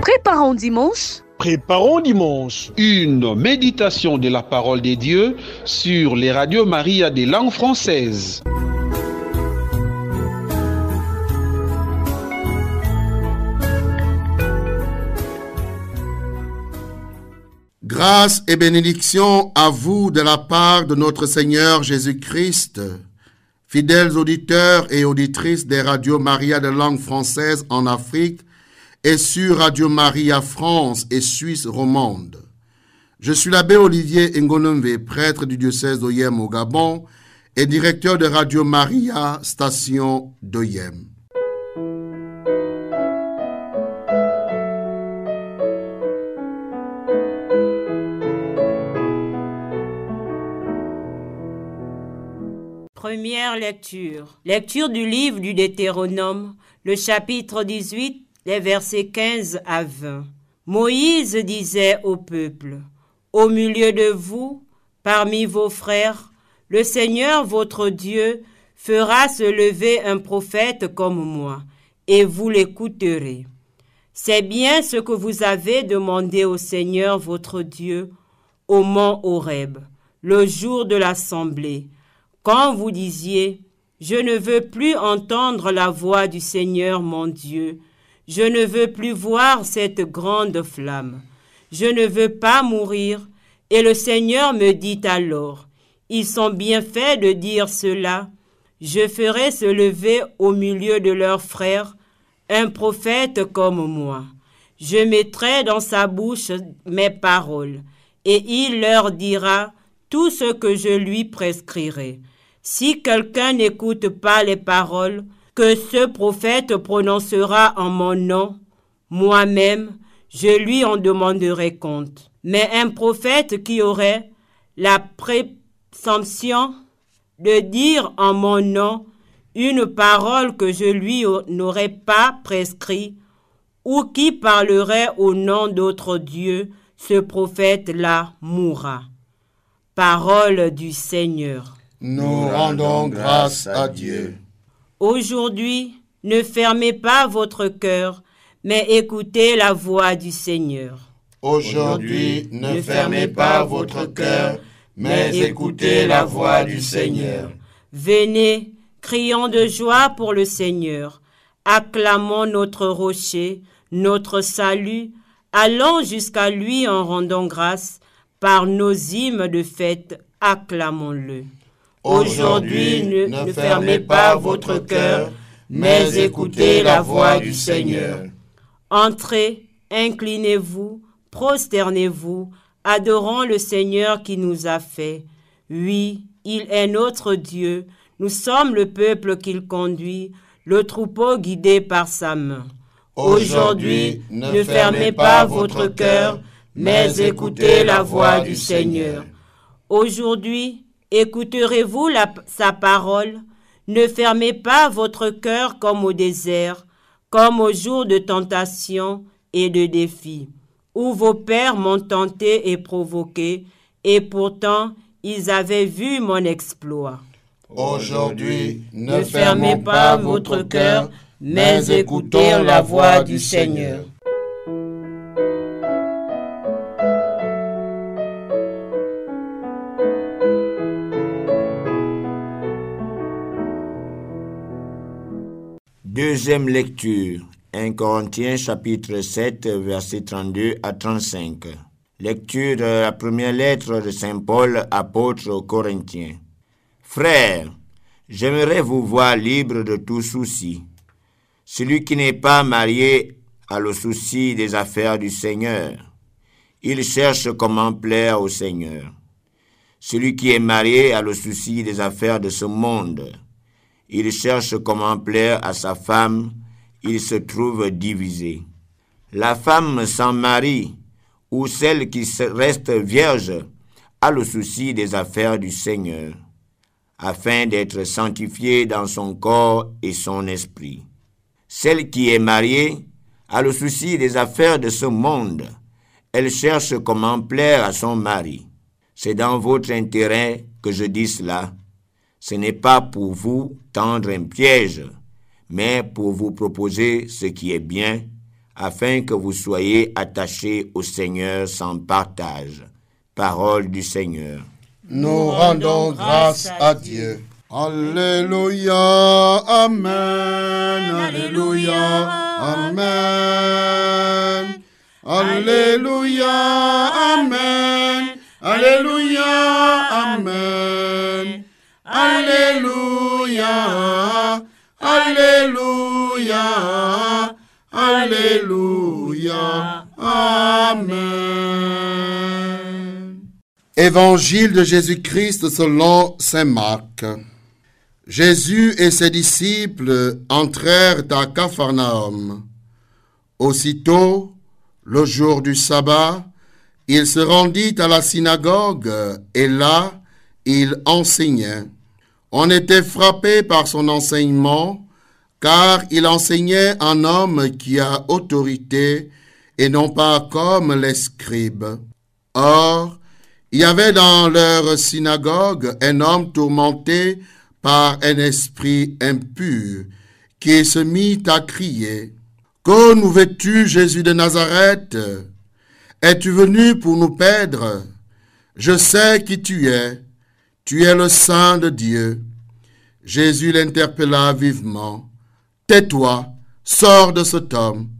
Préparons dimanche. Préparons dimanche une méditation de la parole des dieux sur les radios Maria des langues françaises. Grâce et bénédiction à vous de la part de notre Seigneur Jésus-Christ. Fidèles auditeurs et auditrices des radios Maria de langue française en Afrique, et sur Radio Maria France et Suisse romande. Je suis l'abbé Olivier Ngonombe, prêtre du diocèse d'Oyem au Gabon et directeur de Radio Maria, station d'Oyem. Première lecture. Lecture du livre du Deutéronome, le chapitre 18 les versets 15 à 20. Moïse disait au peuple, Au milieu de vous, parmi vos frères, le Seigneur votre Dieu fera se lever un prophète comme moi, et vous l'écouterez. C'est bien ce que vous avez demandé au Seigneur votre Dieu au mont Horeb, le jour de l'assemblée, quand vous disiez, Je ne veux plus entendre la voix du Seigneur mon Dieu, je ne veux plus voir cette grande flamme. Je ne veux pas mourir. Et le Seigneur me dit alors, ils sont bien faits de dire cela. Je ferai se lever au milieu de leurs frères un prophète comme moi. Je mettrai dans sa bouche mes paroles, et il leur dira tout ce que je lui prescrirai. Si quelqu'un n'écoute pas les paroles ce prophète prononcera en mon nom, moi-même, je lui en demanderai compte. Mais un prophète qui aurait la présomption de dire en mon nom une parole que je lui n'aurais pas prescrit, ou qui parlerait au nom d'autre Dieu, ce prophète-là mourra. Parole du Seigneur. Nous rendons grâce à Dieu. Aujourd'hui, ne fermez pas votre cœur, mais écoutez la voix du Seigneur. Aujourd'hui, ne fermez pas votre cœur, mais écoutez la voix du Seigneur. Venez, crions de joie pour le Seigneur. Acclamons notre rocher, notre salut. Allons jusqu'à lui en rendant grâce. Par nos hymnes de fête, acclamons-le. Aujourd'hui, ne, fermez pas votre cœur, mais écoutez la voix du Seigneur. Entrez, inclinez-vous, prosternez-vous, adorons le Seigneur qui nous a fait. Oui, il est notre Dieu, nous sommes le peuple qu'il conduit, le troupeau guidé par sa main. Aujourd'hui, ne, ne fermez pas votre cœur, mais écoutez la voix du Seigneur. Aujourd'hui, Écouterez-vous sa parole Ne fermez pas votre cœur comme au désert, comme au jour de tentation et de défi, où vos pères m'ont tenté et provoqué, et pourtant ils avaient vu mon exploit. Aujourd'hui, ne, fermez pas votre cœur, mais écoutez la voix du Seigneur. Deuxième lecture. 1 Corinthiens chapitre 7 verset 32 à 35. Lecture de la première lettre de Saint Paul, apôtre aux Corinthiens. Frères, j'aimerais vous voir libre de tout souci. Celui qui n'est pas marié a le souci des affaires du Seigneur. Il cherche comment plaire au Seigneur. Celui qui est marié a le souci des affaires de ce monde il cherche comment plaire à sa femme, il se trouve divisé. La femme sans mari ou celle qui reste vierge a le souci des affaires du Seigneur, afin d'être sanctifiée dans son corps et son esprit. Celle qui est mariée a le souci des affaires de ce monde. Elle cherche comment plaire à son mari. C'est dans votre intérêt que je dis cela, ce n'est pas pour vous tendre un piège, mais pour vous proposer ce qui est bien, afin que vous soyez attachés au Seigneur sans partage. Parole du Seigneur. Nous rendons grâce à Dieu. Alléluia, Amen, Alléluia, Amen, Alléluia, Amen, Alléluia, Amen. Évangile de Jésus-Christ selon Saint Marc. Jésus et ses disciples entrèrent à Capharnaüm. Aussitôt, le jour du sabbat, il se rendit à la synagogue et là, il enseignait. On était frappé par son enseignement, car il enseignait un homme qui a autorité et non pas comme les scribes. Or, il y avait dans leur synagogue un homme tourmenté par un esprit impur qui se mit à crier Que nous veux-tu, Jésus de Nazareth Es-tu venu pour nous perdre Je sais qui tu es. Tu es le Saint de Dieu. Jésus l'interpella vivement. Tais-toi, sors de cet homme.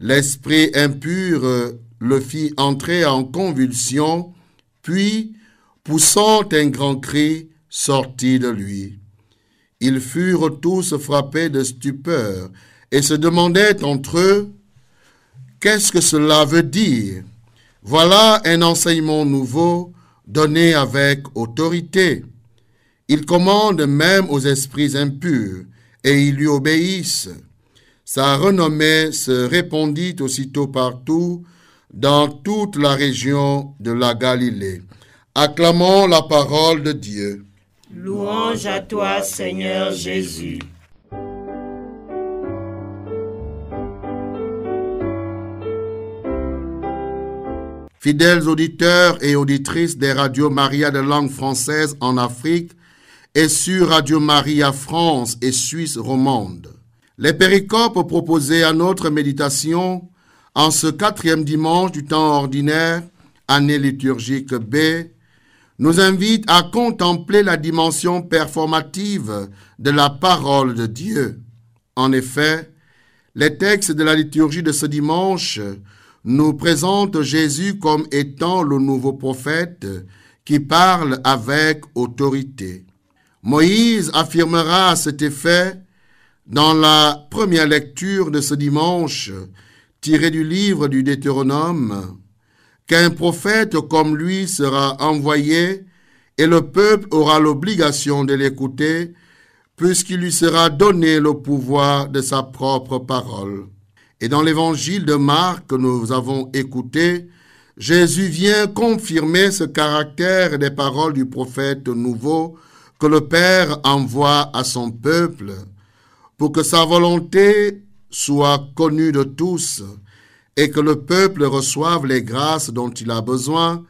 L'esprit impur euh, le fit entrer en convulsion, puis, poussant un grand cri, sortit de lui. Ils furent tous frappés de stupeur et se demandaient entre eux, Qu'est-ce que cela veut dire Voilà un enseignement nouveau donné avec autorité. Il commande même aux esprits impurs et ils lui obéissent. Sa renommée se répandit aussitôt partout dans toute la région de la Galilée. Acclamons la parole de Dieu. Louange à toi Seigneur Jésus. Fidèles auditeurs et auditrices des radios Maria de langue française en Afrique et sur Radio Maria France et Suisse romande, les péricopes proposés à notre méditation en ce quatrième dimanche du temps ordinaire, année liturgique B, nous invitent à contempler la dimension performative de la parole de Dieu. En effet, les textes de la liturgie de ce dimanche nous présentent Jésus comme étant le nouveau prophète qui parle avec autorité. Moïse affirmera à cet effet dans la première lecture de ce dimanche, tirée du livre du Deutéronome, qu'un prophète comme lui sera envoyé et le peuple aura l'obligation de l'écouter puisqu'il lui sera donné le pouvoir de sa propre parole. Et dans l'évangile de Marc que nous avons écouté, Jésus vient confirmer ce caractère des paroles du prophète nouveau que le Père envoie à son peuple pour que sa volonté soit connue de tous et que le peuple reçoive les grâces dont il a besoin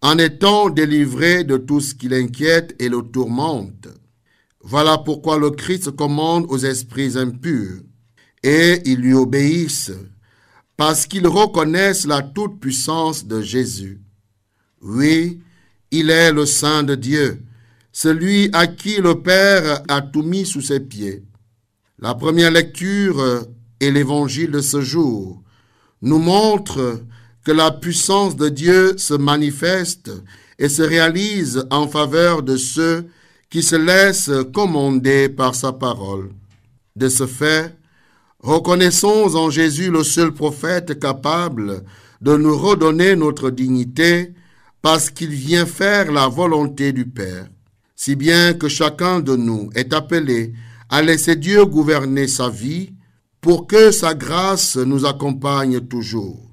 en étant délivré de tout ce qui l'inquiète et le tourmente. Voilà pourquoi le Christ commande aux esprits impurs, et ils lui obéissent, parce qu'ils reconnaissent la toute-puissance de Jésus. Oui, il est le Saint de Dieu, celui à qui le Père a tout mis sous ses pieds. La première lecture et euh, l'évangile de ce jour nous montrent que la puissance de Dieu se manifeste et se réalise en faveur de ceux qui se laissent commander par sa parole. De ce fait, reconnaissons en Jésus le seul prophète capable de nous redonner notre dignité parce qu'il vient faire la volonté du Père, si bien que chacun de nous est appelé à laisser Dieu gouverner sa vie pour que sa grâce nous accompagne toujours.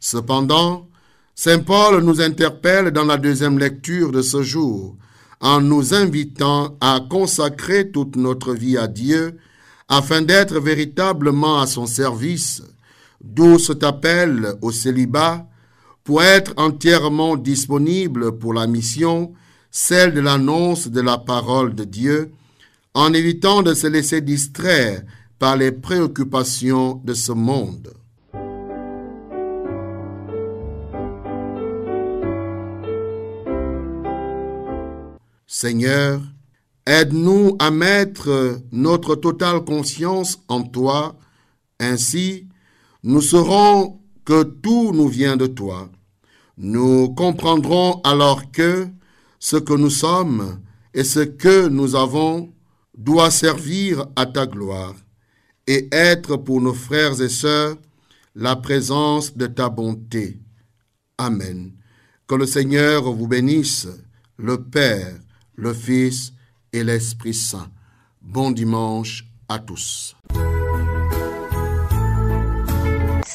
Cependant, Saint Paul nous interpelle dans la deuxième lecture de ce jour en nous invitant à consacrer toute notre vie à Dieu afin d'être véritablement à son service, d'où cet appel au célibat pour être entièrement disponible pour la mission, celle de l'annonce de la parole de Dieu, en évitant de se laisser distraire par les préoccupations de ce monde. Seigneur, aide-nous à mettre notre totale conscience en toi, ainsi nous saurons que tout nous vient de toi. Nous comprendrons alors que ce que nous sommes et ce que nous avons doit servir à ta gloire et être pour nos frères et sœurs la présence de ta bonté. Amen. Que le Seigneur vous bénisse, le Père, le Fils et l'Esprit Saint. Bon dimanche à tous.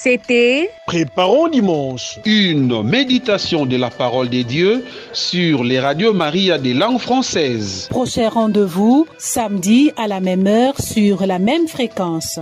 C'était Préparons dimanche une méditation de la parole des dieux sur les radios Maria des langues françaises. Prochain rendez-vous samedi à la même heure sur la même fréquence.